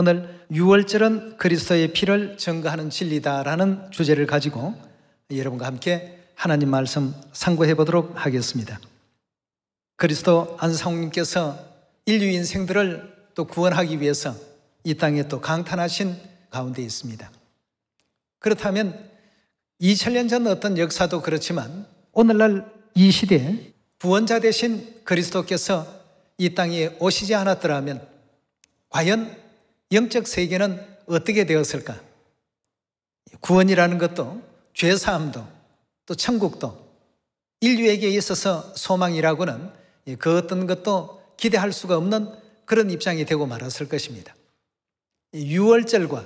오늘 6월절은 그리스도의 피를 증거하는 진리다라는 주제를 가지고 여러분과 함께 하나님 말씀 상고해 보도록 하겠습니다. 그리스도 안성님께서 인류 인생들을 또 구원하기 위해서 이 땅에 또 강탄하신 가운데 있습니다. 그렇다면 2000년 전 어떤 역사도 그렇지만 오늘날 이 시대에 구원자 대신 그리스도께서 이 땅에 오시지 않았더라면 과연 영적 세계는 어떻게 되었을까? 구원이라는 것도 죄사함도 또 천국도 인류에게 있어서 소망이라고는 예, 그 어떤 것도 기대할 수가 없는 그런 입장이 되고 말았을 것입니다. 6월절과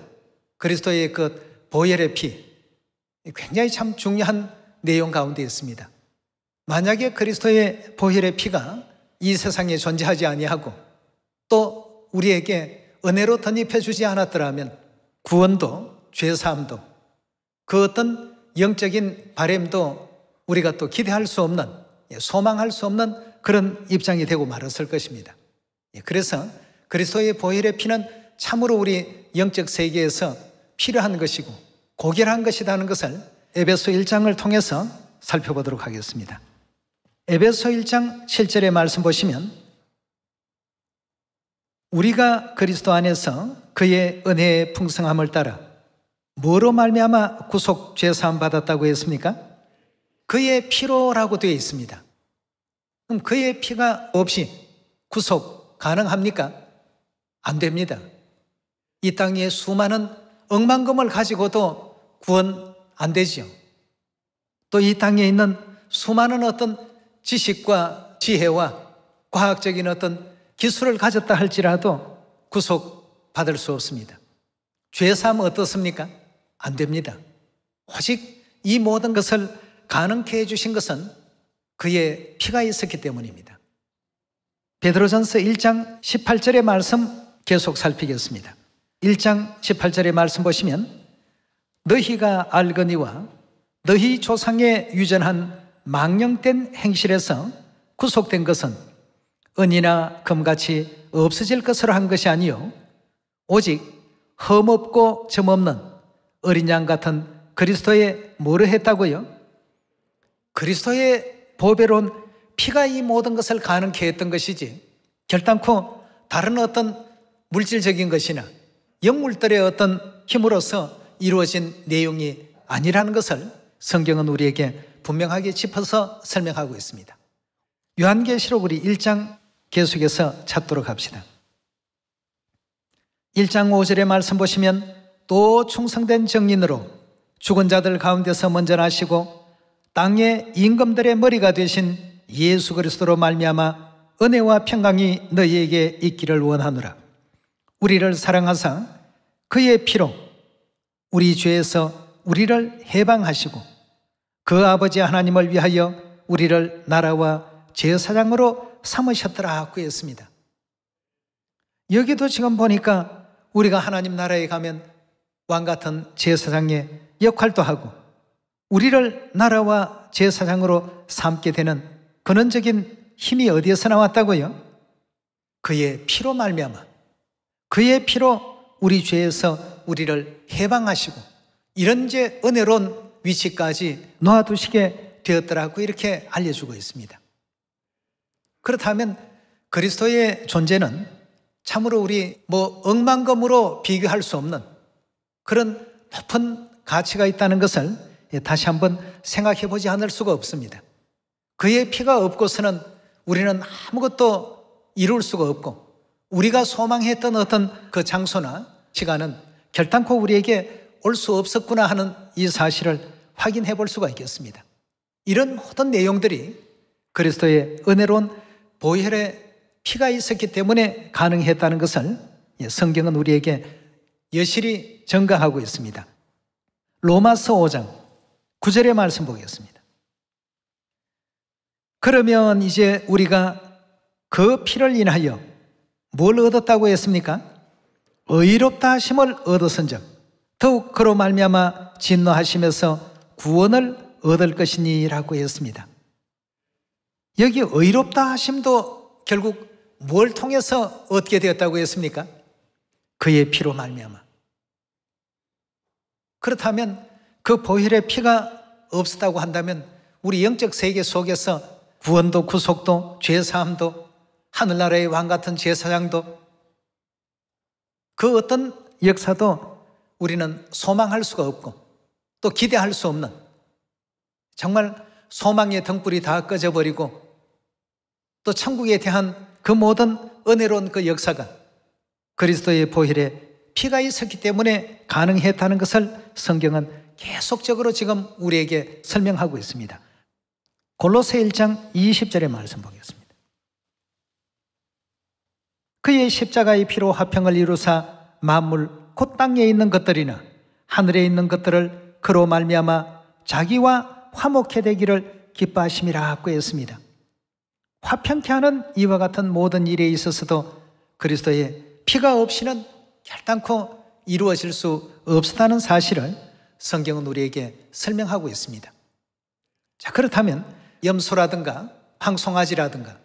그리스도의 그 보혈의 피 굉장히 참 중요한 내용 가운데 있습니다. 만약에 그리스도의 보혈의 피가 이 세상에 존재하지 아니하고 또 우리에게 은혜로 덧입혀 주지 않았더라면 구원도 죄 사함도 그 어떤 영적인 바램도 우리가 또 기대할 수 없는 예, 소망할 수 없는 그런 입장이 되고 말았을 것입니다. 예, 그래서 그리스도의 보혈의 피는 참으로 우리 영적 세계에서 필요한 것이고 고결한 것이라는 것을 에베소 1장을 통해서 살펴보도록 하겠습니다. 에베소 1장 7절의 말씀 보시면 우리가 그리스도 안에서 그의 은혜의 풍성함을 따라 뭐로 말미암아 구속 죄사함 받았다고 했습니까? 그의 피로라고 되어 있습니다. 그럼 그의 피가 없이 구속 가능합니까? 안 됩니다. 이 땅에 수많은 억만금을 가지고도 구원 안 되지요. 또 이 땅에 있는 수많은 어떤 지식과 지혜와 과학적인 어떤 기술을 가졌다 할지라도 구속받을 수 없습니다. 죄사함 어떻습니까? 안 됩니다. 오직 이 모든 것을 가능케 해주신 것은 그의 피가 있었기 때문입니다. 베드로전서 1장 18절의 말씀 계속 살피겠습니다. 1장 18절의 말씀 보시면 너희가 알거니와 너희 조상에 유전한 망령된 행실에서 구속된 것은 은이나 금같이 없어질 것으로 한 것이 아니요 오직 험없고 점없는 어린 양 같은 그리스도의 뭐를 했다고요? 그리스도의 보배로 피가 이 모든 것을 가능케 했던 것이지 결단코 다른 어떤 물질적인 것이나 영물들의 어떤 힘으로서 이루어진 내용이 아니라는 것을 성경은 우리에게 분명하게 짚어서 설명하고 있습니다. 요한계시록 우리 1장 계속해서 찾도록 합시다. 1장 5절의 말씀 보시면 또 충성된 정인으로 죽은 자들 가운데서 먼저 나시고 땅의 임금들의 머리가 되신 예수 그리스도로 말미암아 은혜와 평강이 너희에게 있기를 원하노라. 우리를 사랑하사 그의 피로 우리 죄에서 우리를 해방하시고 그 아버지 하나님을 위하여 우리를 나라와 제사장으로 삼으셨더라 그였습니다. 여기도 지금 보니까 우리가 하나님 나라에 가면 왕 같은 제사장의 역할도 하고 우리를 나라와 제사장으로 삼게 되는 근원적인 힘이 어디에서 나왔다고요? 그의 피로 말미암아 그의 피로 우리 죄에서 우리를 해방하시고 이런 제 은혜로운 위치까지 놓아두시게 되었더라고 이렇게 알려주고 있습니다. 그렇다면 그리스도의 존재는 참으로 우리 뭐 억만금으로 비교할 수 없는 그런 높은 가치가 있다는 것을 다시 한번 생각해 보지 않을 수가 없습니다. 그의 피가 없고서는 우리는 아무것도 이룰 수가 없고 우리가 소망했던 어떤 그 장소나 시간은 결단코 우리에게 올 수 없었구나 하는 이 사실을 확인해 볼 수가 있겠습니다. 이런 모든 내용들이 그리스도의 은혜로운 보혈에 피가 있었기 때문에 가능했다는 것을 성경은 우리에게 여실히 증가하고 있습니다. 로마서 5장 9절의 말씀 보겠습니다. 그러면 이제 우리가 그 피를 인하여 뭘 얻었다고 했습니까? 의롭다 하심을 얻었은즉 더욱 그로 말미암아 진노하심에서 구원을 얻을 것이니라고 했습니다. 여기 의롭다 하심도 결국 뭘 통해서 얻게 되었다고 했습니까? 그의 피로 말미암아. 그렇다면 그 보혈의 피가 없었다고 한다면 우리 영적 세계 속에서 구원도 구속도 죄 사함도 하늘나라의 왕 같은 제사장도 그 어떤 역사도 우리는 소망할 수가 없고 또 기대할 수 없는 정말 소망의 등불이 다 꺼져버리고 또 천국에 대한 그 모든 은혜로운 그 역사가 그리스도의 보혈에 피가 있었기 때문에 가능했다는 것을 성경은 계속적으로 지금 우리에게 설명하고 있습니다. 골로새 1장 20절의 말씀 보겠습니다. 그의 십자가의 피로 화평을 이루사 만물 곧 땅에 있는 것들이나 하늘에 있는 것들을 그로 말미암아 자기와 화목해 되기를 기뻐하심이라 하고 했습니다. 화평케 하는 이와 같은 모든 일에 있어서도 그리스도의 피가 없이는 결단코 이루어질 수 없다는 사실을 성경은 우리에게 설명하고 있습니다. 자, 그렇다면 염소라든가 황송아지라든가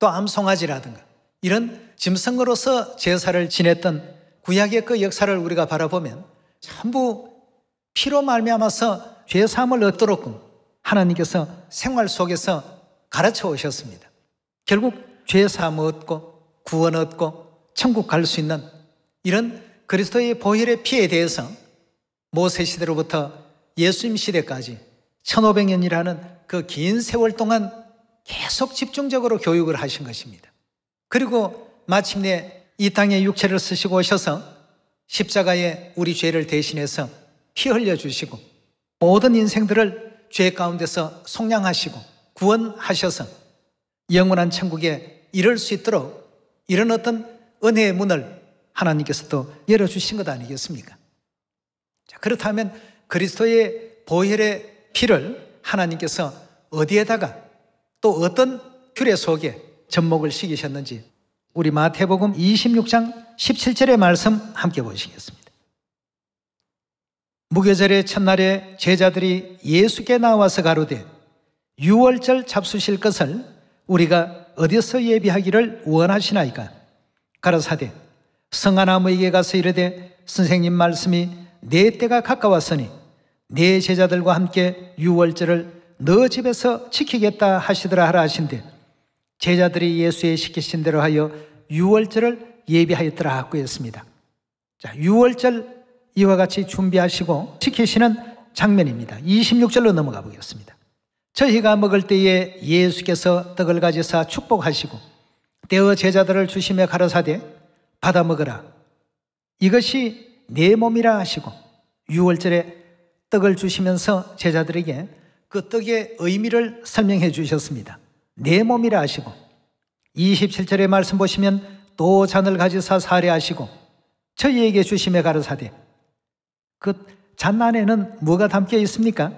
또 암송아지라든가 이런 짐승으로서 제사를 지냈던 구약의 그 역사를 우리가 바라보면 전부 피로 말미암아서 죄 사함을 얻도록 하나님께서 생활 속에서 가르쳐 오셨습니다. 결국 죄 사함 얻고 구원 얻고 천국 갈 수 있는 이런 그리스도의 보혈의 피에 대해서 모세 시대로부터 예수님 시대까지 1500년이라는 그 긴 세월 동안 계속 집중적으로 교육을 하신 것입니다. 그리고 마침내 이 땅에 육체를 쓰시고 오셔서 십자가에 우리 죄를 대신해서 피 흘려 주시고 모든 인생들을 죄 가운데서 속량하시고 구원하셔서 영원한 천국에 이를 수 있도록 이런 어떤 은혜의 문을 하나님께서 도 열어주신 것 아니겠습니까? 자, 그렇다면 그리스도의 보혈의 피를 하나님께서 어디에다가 또 어떤 규례 속에 접목을 시키셨는지 우리 마태복음 26장 17절의 말씀 함께 보시겠습니다. 무교절의 첫날에 제자들이 예수께 나와서 가로되 6월절 잡수실 것을 우리가 어디서 예비하기를 원하시나이까? 가라사대 성하나무에게 가서 이르되 선생님 말씀이 내 때가 가까웠으니 내 제자들과 함께 유월절을 너 집에서 지키겠다 하시더라 하라 하신데 제자들이 예수의 시키신 대로 하여 유월절을 예비하였더라 하고 했습니다. 자, 유월절 이와 같이 준비하시고 지키시는 장면입니다. 26절로 넘어가 보겠습니다. 저희가 먹을 때에 예수께서 떡을 가지사 축복하시고 때어 제자들을 주심에 가로사대 받아 먹으라. 이것이 내 몸이라 하시고 6월절에 떡을 주시면서 제자들에게 그 떡의 의미를 설명해 주셨습니다. 내 몸이라 하시고 27절의 말씀 보시면 또 잔을 가지사 사례하시고 저희에게 주심에 가르사대 그잔 안에는 뭐가 담겨 있습니까?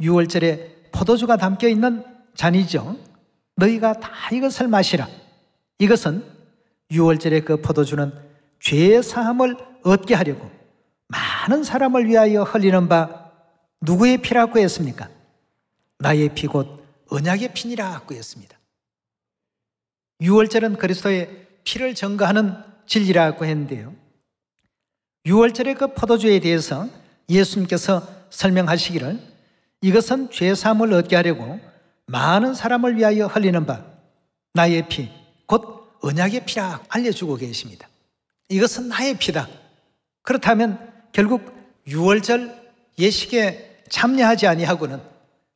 6월절에 포도주가 담겨 있는 잔이죠. 너희가 다 이것을 마시라. 이것은 6월절에 그 포도주는 죄 사함을 얻게 하려고 많은 사람을 위하여 흘리는 바 누구의 피라고 했습니까? 나의 피 곧 언약의 피니라고 했습니다. 6월절은 그리스도의 피를 증거하는 진리라고 했는데요. 6월절의 그 포도주에 대해서 예수님께서 설명하시기를 이것은 죄삼을 얻게 하려고 많은 사람을 위하여 흘리는 바 나의 피, 곧 언약의 피라 알려주고 계십니다. 이것은 나의 피다. 그렇다면 결국 유월절 예식에 참여하지 아니하고는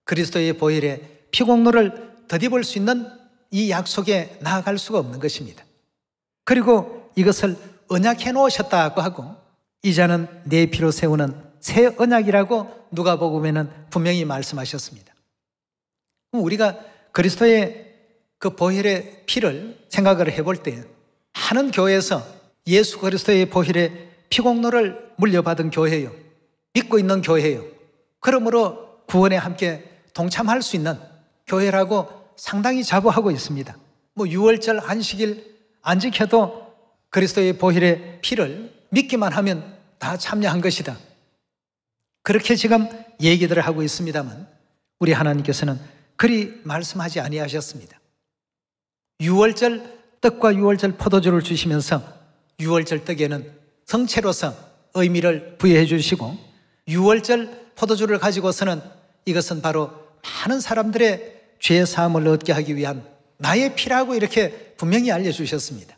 그리스도의 보혈의 피공로를 덧입을 수 있는 이 약속에 나아갈 수가 없는 것입니다. 그리고 이것을 언약해 놓으셨다고 하고 이자는 내 피로 세우는 새 언약이라고 누가 보면은 분명히 말씀하셨습니다. 우리가 그리스도의 그 보혈의 피를 생각을 해볼 때 많은 교회에서 예수 그리스도의 보혈의 피공로를 물려받은 교회요. 믿고 있는 교회요. 그러므로 구원에 함께 동참할 수 있는 교회라고 상당히 자부하고 있습니다. 뭐 6월절 안식일 안 지켜도 그리스도의 보혈의 피를 믿기만 하면 다 참여한 것이다. 그렇게 지금 얘기들을 하고 있습니다만 우리 하나님께서는 그리 말씀하지 아니하셨습니다. 6월절 떡과 6월절 포도주를 주시면서 6월절 떡에는 성체로서 의미를 부여해 주시고 6월절 포도주를 가지고서는 이것은 바로 많은 사람들의 죄 사함을 얻게 하기 위한 나의 피라고 이렇게 분명히 알려주셨습니다.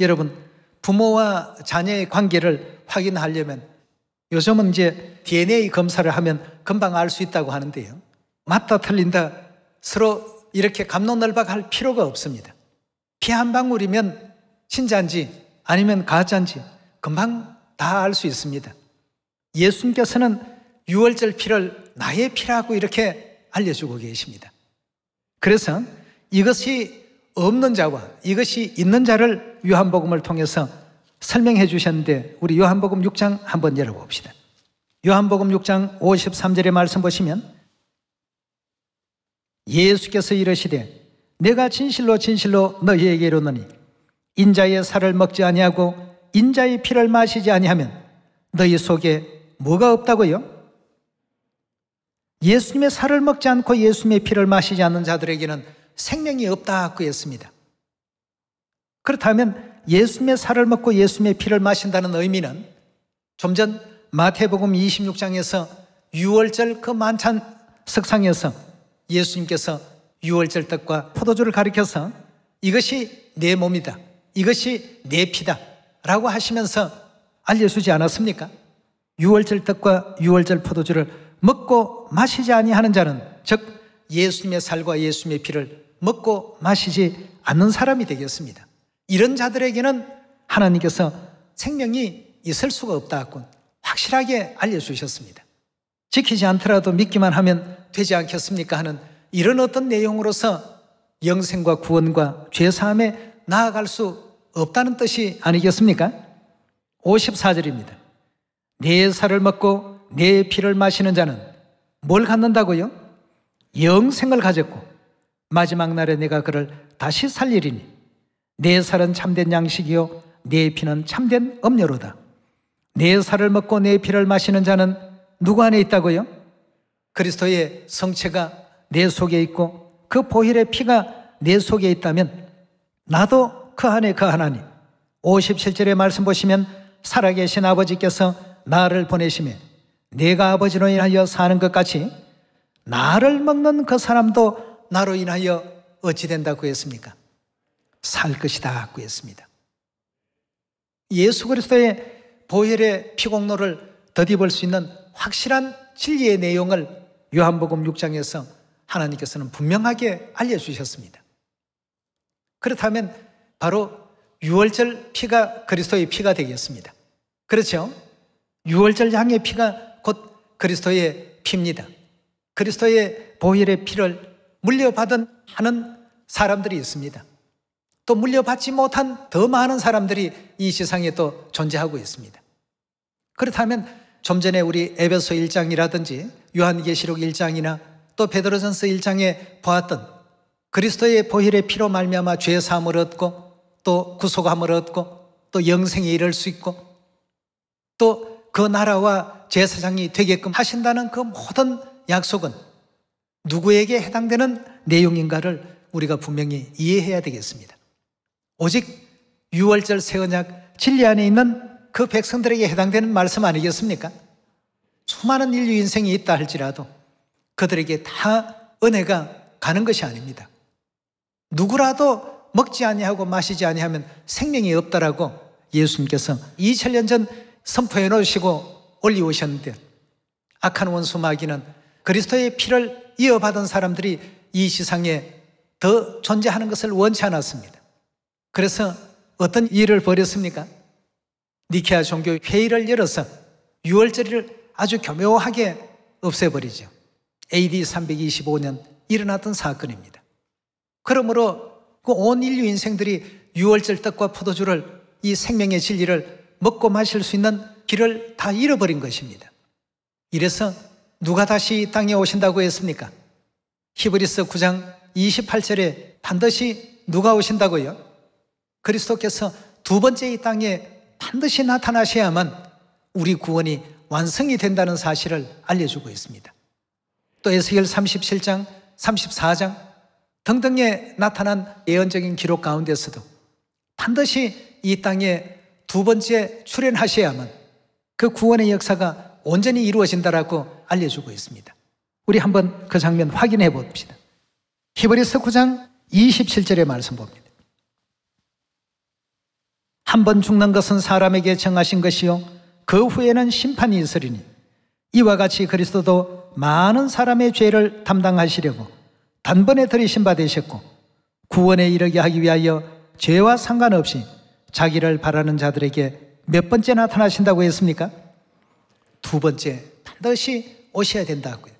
여러분, 부모와 자녀의 관계를 확인하려면 요즘은 이제 DNA 검사를 하면 금방 알 수 있다고 하는데요. 맞다 틀린다 서로 이렇게 감론을박할 필요가 없습니다. 피 한 방울이면 신자인지 아니면 가짜인지 금방 다 알 수 있습니다. 예수님께서는 유월절 피를 나의 피라고 이렇게 알려주고 계십니다. 그래서 이것이 없는 자와 이것이 있는 자를 요한복음을 통해서 설명해 주셨는데 우리 요한복음 6장 한번 열어봅시다. 요한복음 6장 53절의 말씀 보시면 예수께서 이르시되 내가 진실로 진실로 너희에게 이르노니 인자의 살을 먹지 아니하고 인자의 피를 마시지 아니하면 너희 속에 뭐가 없다고요? 예수님의 살을 먹지 않고 예수님의 피를 마시지 않는 자들에게는 생명이 없다고 했습니다. 그렇다면 예수님의 살을 먹고 예수님의 피를 마신다는 의미는 좀 전 마태복음 26장에서 6월절 그 만찬 석상에서 예수님께서 6월절 떡과 포도주를 가리켜서 이것이 내 몸이다. 이것이 내 피다. 라고 하시면서 알려주지 않았습니까? 6월절 떡과 6월절 포도주를 먹고 마시지 아니하는 자는 즉 예수님의 살과 예수님의 피를 먹고 마시지 않는 사람이 되겠습니다. 이런 자들에게는 하나님께서 생명이 있을 수가 없다고 확실하게 알려주셨습니다. 지키지 않더라도 믿기만 하면 되지 않겠습니까? 하는 이런 어떤 내용으로서 영생과 구원과 죄사함에 나아갈 수 없다는 뜻이 아니겠습니까? 54절입니다. 내 살을 먹고 내 피를 마시는 자는 뭘 갖는다고요? 영생을 가졌고 마지막 날에 내가 그를 다시 살리리니 내 살은 참된 양식이요 내 피는 참된 음료로다. 내 살을 먹고 내 피를 마시는 자는 누구 안에 있다고요? 그리스도의 성체가 내 속에 있고 그 보혈의 피가 내 속에 있다면 나도 그 안에 그 하나님. 57절의 말씀 보시면 살아계신 아버지께서 나를 보내심에 내가 아버지로 인하여 사는 것 같이 나를 먹는 그 사람도 나로 인하여 어찌 된다고 했습니까? 살 것이다 구했습니다. 예수 그리스도의 보혈의 피공로를 더디볼 수 있는 확실한 진리의 내용을 요한복음 6장에서 하나님께서는 분명하게 알려주셨습니다. 그렇다면 바로 6월절 피가 그리스도의 피가 되겠습니다. 그렇죠? 6월절 향의 피가 곧 그리스도의 피입니다. 그리스도의 보혈의 피를 물려받은 하는 사람들이 있습니다. 또 물려받지 못한 더 많은 사람들이 이 세상에 또 존재하고 있습니다. 그렇다면 좀 전에 우리 에베소 1장이라든지 요한계시록 1장이나 또 베드로전서 1장에 보았던 그리스도의 보혈의 피로 말미암아 죄 사함을 얻고 또 구속함을 얻고 또 영생에 이를 수 있고 또 그 나라와 제사장이 되게끔 하신다는 그 모든 약속은 누구에게 해당되는 내용인가를 우리가 분명히 이해해야 되겠습니다. 오직 6월절 세 언약 진리 안에 있는 그 백성들에게 해당되는 말씀 아니겠습니까? 수많은 인류 인생이 있다 할지라도 그들에게 다 은혜가 가는 것이 아닙니다. 누구라도 먹지 아니하고 마시지 아니하면 생명이 없다라고 예수님께서 2000년 전 선포해 놓으시고 올리오셨는데 악한 원수 마귀는 그리스도의 피를 이어받은 사람들이 이 세상에 더 존재하는 것을 원치 않았습니다. 그래서 어떤 일을 벌였습니까? 니케아 종교 회의를 열어서 6월절을 아주 교묘하게 없애버리죠. AD 325년 일어났던 사건입니다. 그러므로 그 온 인류 인생들이 6월절 떡과 포도주를 이 생명의 진리를 먹고 마실 수 있는 길을 다 잃어버린 것입니다. 이래서 누가 다시 땅에 오신다고 했습니까? 히브리서 9장 28절에 반드시 누가 오신다고요? 그리스도께서 두 번째 이 땅에 반드시 나타나셔야만 우리 구원이 완성이 된다는 사실을 알려주고 있습니다. 또 에스겔 37장, 34장 등등에 나타난 예언적인 기록 가운데서도 반드시 이 땅에 두 번째 출현하셔야만 그 구원의 역사가 온전히 이루어진다라고 알려주고 있습니다. 우리 한번 그 장면 확인해 봅시다. 히브리서 9장 27절의 말씀 봅니다. 한번 죽는 것은 사람에게 정하신 것이요. 그 후에는 심판이 있으리니. 이와 같이 그리스도도 많은 사람의 죄를 담당하시려고 단번에 들이신 바 되셨고 구원에 이르게 하기 위하여 죄와 상관없이 자기를 바라는 자들에게 몇 번째 나타나신다고 했습니까? 두 번째 반드시 오셔야 된다고요.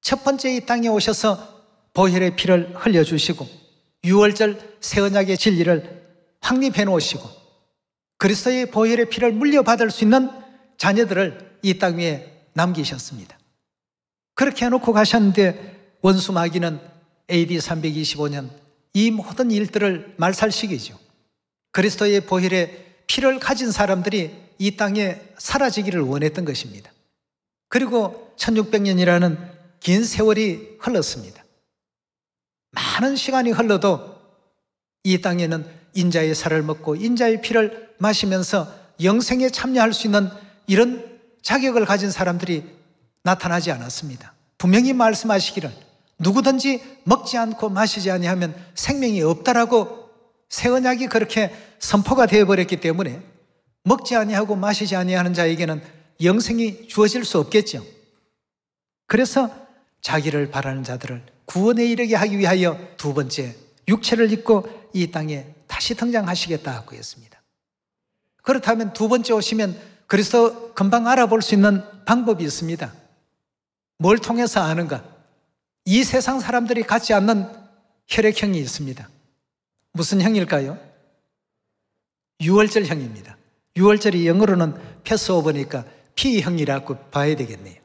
첫 번째 이 땅에 오셔서 보혈의 피를 흘려주시고 6월절 새 언약의 진리를 확립해 놓으시고 그리스도의 보혈의 피를 물려받을 수 있는 자녀들을 이 땅 위에 남기셨습니다. 그렇게 해놓고 가셨는데 원수 마귀는 AD 325년 이 모든 일들을 말살시키죠. 그리스도의 보혈의 피를 가진 사람들이 이 땅에 사라지기를 원했던 것입니다. 그리고 1600년이라는 긴 세월이 흘렀습니다. 많은 시간이 흘러도 이 땅에는 인자의 살을 먹고 인자의 피를 마시면서 영생에 참여할 수 있는 이런 자격을 가진 사람들이 나타나지 않았습니다. 분명히 말씀하시기를 누구든지 먹지 않고 마시지 아니하면 생명이 없다라고 새 언약이 그렇게 선포가 되어 버렸기 때문에 먹지 아니하고 마시지 아니하는 자에게는 영생이 주어질 수 없겠죠. 그래서 자기를 바라는 자들을 구원에 이르게 하기 위하여 두 번째 육체를 입고 이 땅에 다시 등장하시겠다고 했습니다. 그렇다면 두 번째 오시면 그리스도 금방 알아볼 수 있는 방법이 있습니다. 뭘 통해서 아는가? 이 세상 사람들이 갖지 않는 혈액형이 있습니다. 무슨 형일까요? 유월절 형입니다. 유월절이 영어로는 패스오버니까 P형이라고 봐야 되겠네요.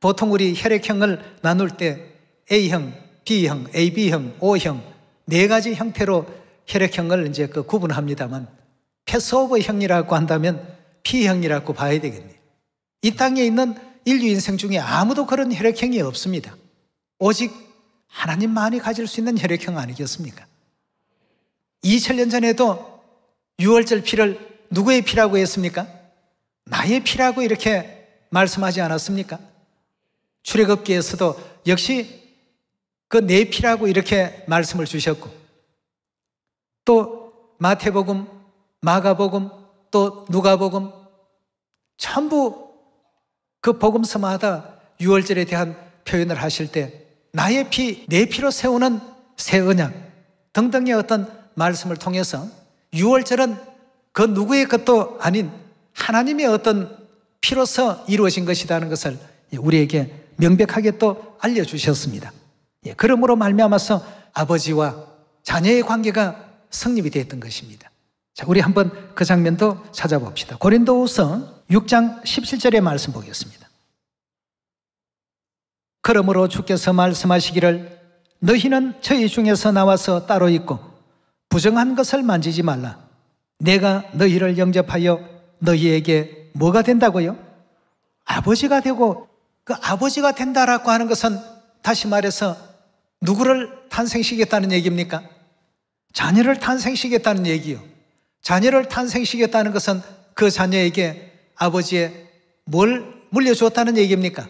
보통 우리 혈액형을 나눌 때 A형, B형, AB형, O형 네 가지 형태로 혈액형을 이제 그 구분합니다만 패스오버 형이라고 한다면 P형이라고 봐야 되겠네요. 이 땅에 있는 인류 인생 중에 아무도 그런 혈액형이 없습니다. 오직 하나님만이 가질 수 있는 혈액형 아니겠습니까? 2000년 전에도 6월절 피를 누구의 피라고 했습니까? 나의 피라고 이렇게 말씀하지 않았습니까? 출애굽기에서도 역시 그내 피라고 이렇게 말씀을 주셨고 또 마태복음, 마가복음, 또 누가복음 전부 그 복음서마다 유월절에 대한 표현을 하실 때 나의 피, 내 피로 세우는 새은약 등등의 어떤 말씀을 통해서 유월절은 그 누구의 것도 아닌 하나님의 어떤 피로서 이루어진 것이라는 것을 우리에게 명백하게 또 알려주셨습니다. 예, 그러므로 말미암아서 아버지와 자녀의 관계가 성립이 되었던 것입니다. 자, 우리 한번 그 장면도 찾아봅시다. 고린도후서 6장 17절의 말씀 보겠습니다. 그러므로 주께서 말씀하시기를 너희는 저희 중에서 나와서 따로 있고 부정한 것을 만지지 말라. 내가 너희를 영접하여 너희에게 뭐가 된다고요? 아버지가 되고 그 아버지가 된다라고 하는 것은 다시 말해서 누구를 탄생시겠다는 얘기입니까? 자녀를 탄생시겠다는 얘기요. 자녀를 탄생시겠다는 것은 그 자녀에게 아버지의 뭘 물려주었다는 얘기입니까?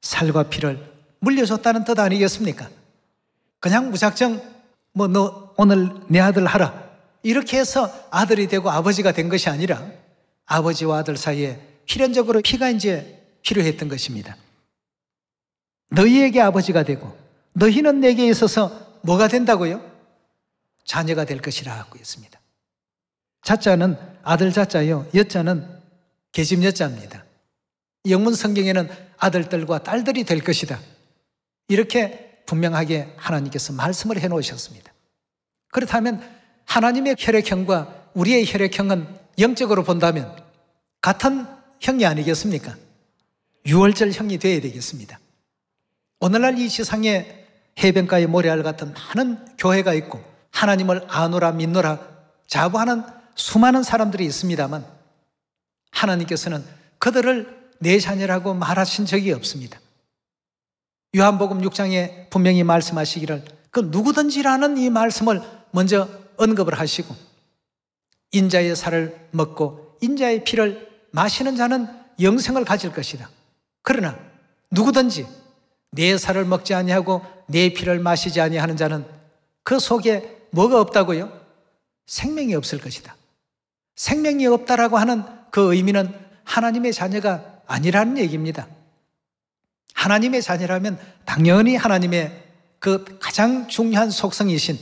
살과 피를 물려줬다는 뜻 아니겠습니까? 그냥 무작정 뭐 너 오늘 내 아들 하라 이렇게 해서 아들이 되고 아버지가 된 것이 아니라 아버지와 아들 사이에 필연적으로 피가 이제 필요했던 것입니다. 너희에게 아버지가 되고 너희는 내게 있어서 뭐가 된다고요? 자녀가 될 것이라고 했습니다. 자자는 아들 자자요. 여자는 계집 여자입니다. 영문 성경에는 아들들과 딸들이 될 것이다. 이렇게 분명하게 하나님께서 말씀을 해 놓으셨습니다. 그렇다면 하나님의 혈액형과 우리의 혈액형은 영적으로 본다면 같은 형이 아니겠습니까? 유월절 형이 되어야 되겠습니다. 오늘날 이 세상에 해변가에 모래알 같은 많은 교회가 있고 하나님을 아노라 믿노라 자부하는 수많은 사람들이 있습니다만 하나님께서는 그들을 내 자녀라고 말하신 적이 없습니다. 요한복음 6장에 분명히 말씀하시기를 그 누구든지라는 이 말씀을 먼저 언급을 하시고 인자의 살을 먹고 인자의 피를 마시는 자는 영생을 가질 것이다. 그러나 누구든지 내 살을 먹지 아니하고 내 피를 마시지 아니하는 자는 그 속에 뭐가 없다고요? 생명이 없을 것이다. 생명이 없다라고 하는 그 의미는 하나님의 자녀가 아니라는 얘기입니다. 하나님의 자녀라면 당연히 하나님의 그 가장 중요한 속성이신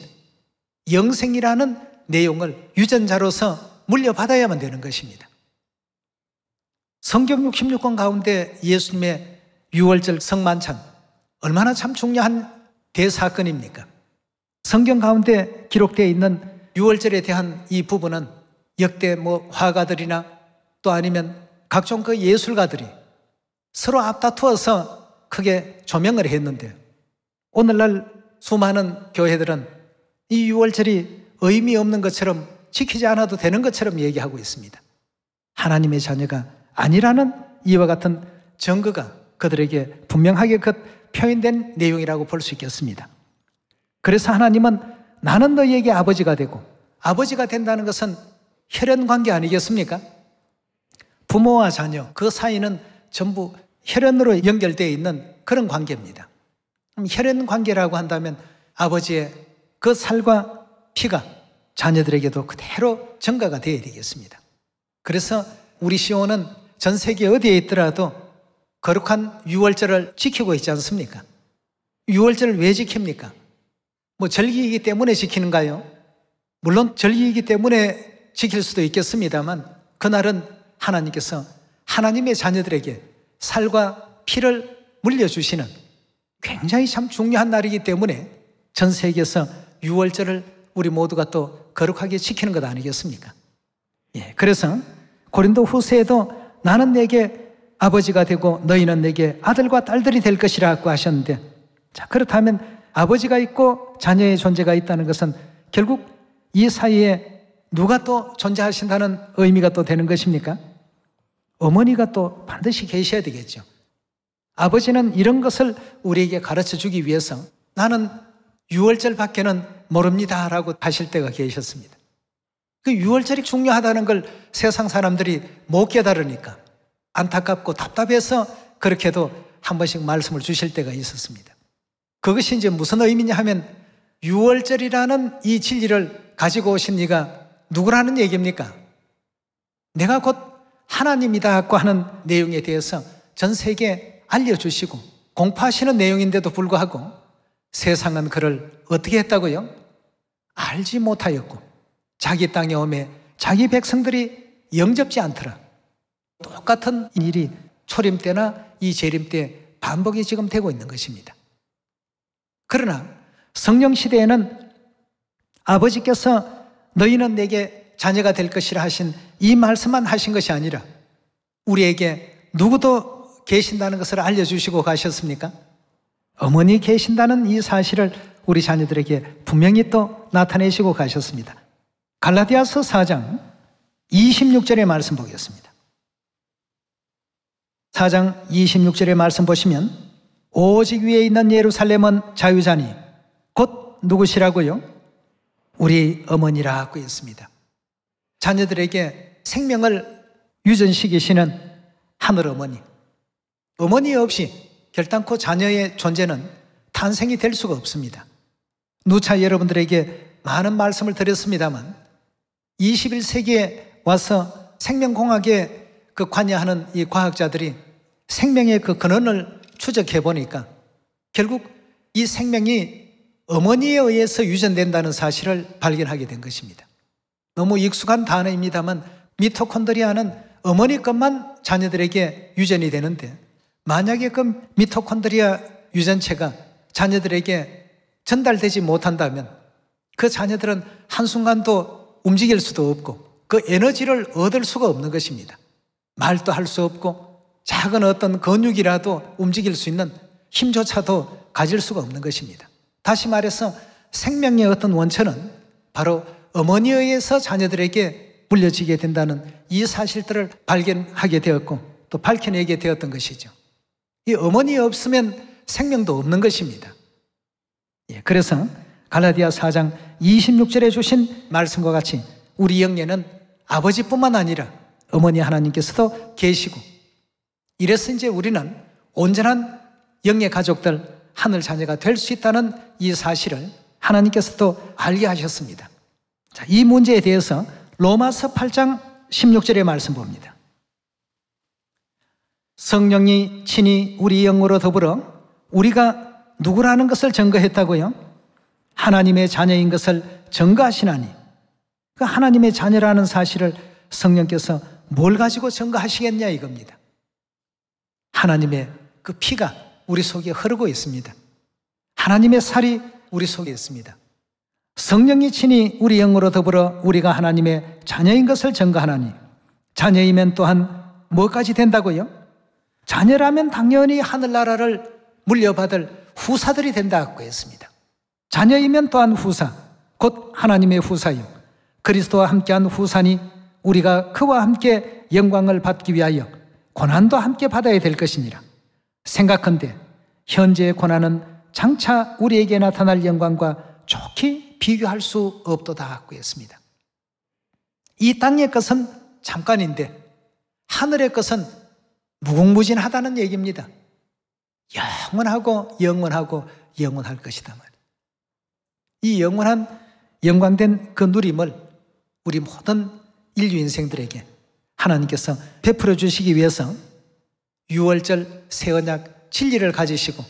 영생이라는 내용을 유전자로서 물려받아야만 되는 것입니다. 성경 66권 가운데 예수님의 6월절 성만찬 얼마나 참 중요한 대사건입니까? 성경 가운데 기록되어 있는 6월절에 대한 이 부분은 역대 뭐 화가들이나 또 아니면 각종 그 예술가들이 서로 앞다투어서 크게 조명을 했는데 오늘날 수많은 교회들은 이 6월절이 의미 없는 것처럼 지키지 않아도 되는 것처럼 얘기하고 있습니다. 하나님의 자녀가 아니라는 이와 같은 증거가 그들에게 분명하게 그 표현된 내용이라고 볼 수 있겠습니다. 그래서 하나님은 나는 너희에게 아버지가 되고 아버지가 된다는 것은 혈연 관계 아니겠습니까? 부모와 자녀 그 사이는 전부 혈연으로 연결되어 있는 그런 관계입니다. 혈연 관계라고 한다면 아버지의 그 살과 피가 자녀들에게도 그대로 전가가 되어야 되겠습니다. 그래서 우리 시온은 전 세계 어디에 있더라도 거룩한 유월절을 지키고 있지 않습니까? 유월절을 왜 지킵니까? 뭐 절기이기 때문에 지키는가요? 물론 절기이기 때문에 지킬 수도 있겠습니다만 그날은 하나님께서 하나님의 자녀들에게 살과 피를 물려주시는 굉장히 참 중요한 날이기 때문에 전 세계에서 유월절을 우리 모두가 또 거룩하게 지키는 것 아니겠습니까? 예, 그래서 고린도 후세에도 나는 내게 아버지가 되고 너희는 내게 아들과 딸들이 될 것이라고 하셨는데 자, 그렇다면 아버지가 있고 자녀의 존재가 있다는 것은 결국 이 사이에 누가 또 존재하신다는 의미가 또 되는 것입니까? 어머니가 또 반드시 계셔야 되겠죠. 아버지는 이런 것을 우리에게 가르쳐 주기 위해서 나는 6월절 밖에는 모릅니다. 라고 하실 때가 계셨습니다. 그 6월절이 중요하다는 걸 세상 사람들이 못 깨달으니까 안타깝고 답답해서 그렇게도 한 번씩 말씀을 주실 때가 있었습니다. 그것이 이제 무슨 의미냐 하면 6월절이라는 이 진리를 가지고 오신 이가 누구라는 얘기입니까? 내가 곧 하나님이다 하고 하는 내용에 대해서 전 세계에 알려주시고 공파하시는 내용인데도 불구하고 세상은 그를 어떻게 했다고요? 알지 못하였고 자기 땅에 오매 자기 백성들이 영접지 않더라. 똑같은 일이 초림 때나 이 재림 때 반복이 지금 되고 있는 것입니다. 그러나 성령 시대에는 아버지께서 너희는 내게 자녀가 될 것이라 하신 이 말씀만 하신 것이 아니라 우리에게 누구도 계신다는 것을 알려주시고 가셨습니까? 어머니 계신다는 이 사실을 우리 자녀들에게 분명히 또 나타내시고 가셨습니다. 갈라디아서 4장 26절의 말씀 보겠습니다. 4장 26절의 말씀 보시면 오직 위에 있는 예루살렘은 자유자니 곧 누구시라고요? 우리 어머니라고 했습니다. 자녀들에게 생명을 유전시키시는 하늘 어머니. 어머니 없이 결단코 자녀의 존재는 탄생이 될 수가 없습니다. 누차 여러분들에게 많은 말씀을 드렸습니다만 21세기에 와서 생명공학에 그 관여하는 이 과학자들이 생명의 그 근원을 추적해 보니까 결국 이 생명이 어머니에 의해서 유전된다는 사실을 발견하게 된 것입니다. 너무 익숙한 단어입니다만 미토콘드리아는 어머니 것만 자녀들에게 유전이 되는데 만약에 그 미토콘드리아 유전체가 자녀들에게 전달되지 못한다면 그 자녀들은 한순간도 움직일 수도 없고 그 에너지를 얻을 수가 없는 것입니다. 말도 할 수 없고 작은 어떤 근육이라도 움직일 수 있는 힘조차도 가질 수가 없는 것입니다. 다시 말해서 생명의 어떤 원천은 바로 어머니에 서 자녀들에게 물려지게 된다는 이 사실들을 발견하게 되었고 또 밝혀내게 되었던 것이죠. 이 어머니 없으면 생명도 없는 것입니다. 예, 그래서 갈라디아 4장 26절에 주신 말씀과 같이 우리 영예는 아버지뿐만 아니라 어머니 하나님께서도 계시고 이래서 이제 우리는 온전한 영의 가족들, 하늘 자녀가 될 수 있다는 이 사실을 하나님께서도 알게 하셨습니다. 자, 이 문제에 대해서 로마서 8장 16절의 말씀 봅니다. 성령이 친히 우리 영으로 더불어 우리가 누구라는 것을 증거했다고요? 하나님의 자녀인 것을 증거하시나니. 그 하나님의 자녀라는 사실을 성령께서 뭘 가지고 증거하시겠냐 이겁니다. 하나님의 그 피가 우리 속에 흐르고 있습니다. 하나님의 살이 우리 속에 있습니다. 성령이 친히 우리 영으로 더불어 우리가 하나님의 자녀인 것을 증거하나니 자녀이면 또한 뭐까지 된다고요? 자녀라면 당연히 하늘나라를 물려받을 후사들이 된다고 했습니다. 자녀이면 또한 후사, 곧 하나님의 후사요. 그리스도와 함께한 후사니 우리가 그와 함께 영광을 받기 위하여 고난도 함께 받아야 될 것이니라. 생각한데 현재의 고난은 장차 우리에게 나타날 영광과 좋게 비교할 수 없도다 구했습니다. 이 땅의 것은 잠깐인데 하늘의 것은 무궁무진하다는 얘기입니다. 영원하고 영원하고 영원할 것이다 말이 영원한 영광된 그 누림을 우리 모든 인류 인생들에게 하나님께서 베풀어 주시기 위해서 6월절 새 언약 진리를 가지시고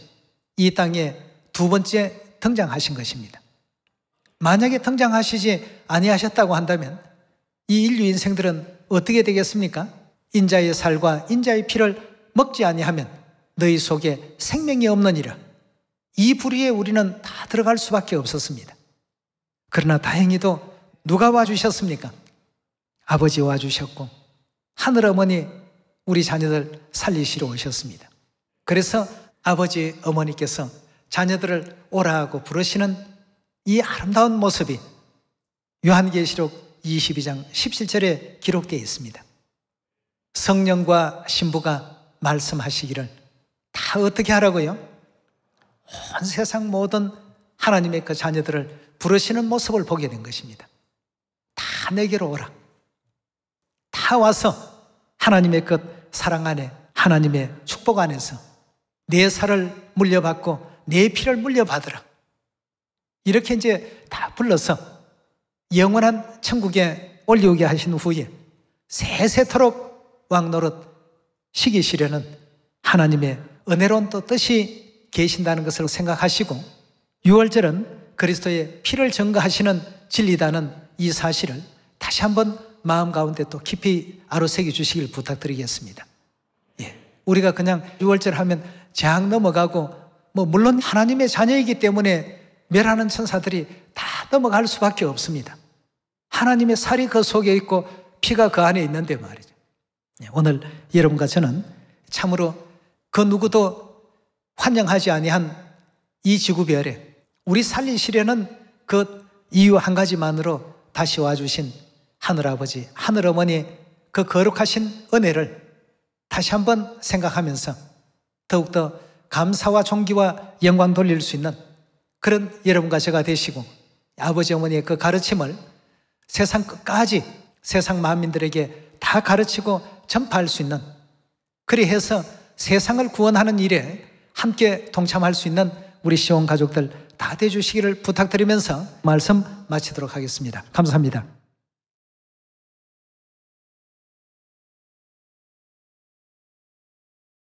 이 땅에 두 번째 등장하신 것입니다. 만약에 등장하시지 아니하셨다고 한다면 이 인류 인생들은 어떻게 되겠습니까? 인자의 살과 인자의 피를 먹지 아니하면 너희 속에 생명이 없느니라. 이불의에 우리는 다 들어갈 수밖에 없었습니다. 그러나 다행히도 누가 와주셨습니까? 아버지 와주셨고 하늘어머니 우리 자녀들 살리시러 오셨습니다. 그래서 아버지 어머니께서 자녀들을 오라고 부르시는 이 아름다운 모습이 요한계시록 22장 17절에 기록되어 있습니다. 성령과 신부가 말씀하시기를 다 어떻게 하라고요? 온 세상 모든 하나님의 그 자녀들을 부르시는 모습을 보게 된 것입니다. 다 내게로 오라. 다 와서 하나님의 것 사랑 안에 하나님의 축복 안에서 내 살을 물려받고 내 피를 물려받으라. 이렇게 이제 다 불러서 영원한 천국에 올리오게 하신 후에 세세토록 왕노릇 시기시려는 하나님의 은혜로운 또 뜻이 계신다는 것을 생각하시고 6월절은 그리스도의 피를 증거하시는 진리다는 이 사실을 다시 한번 마음 가운데 또 깊이 아로새기 주시길 부탁드리겠습니다. 예. 우리가 그냥 6월절 하면 재앙 넘어가고 뭐 물론 하나님의 자녀이기 때문에 멸하는 천사들이 다 넘어갈 수밖에 없습니다. 하나님의 살이 그 속에 있고 피가 그 안에 있는데 말이죠. 예. 오늘 여러분과 저는 참으로 그 누구도 환영하지 아니한 이 지구별에 우리 살리시려는 그 이유 한 가지만으로 다시 와주신 하늘아버지, 하늘어머니 그 거룩하신 은혜를 다시 한번 생각하면서 더욱더 감사와 존귀와 영광 돌릴 수 있는 그런 여러분과 제가 되시고 아버지 어머니의 그 가르침을 세상 끝까지 세상 만민들에게 다 가르치고 전파할 수 있는 그리해서 세상을 구원하는 일에 함께 동참할 수 있는 우리 시온 가족들 다 되주시기를 부탁드리면서 말씀 마치도록 하겠습니다. 감사합니다.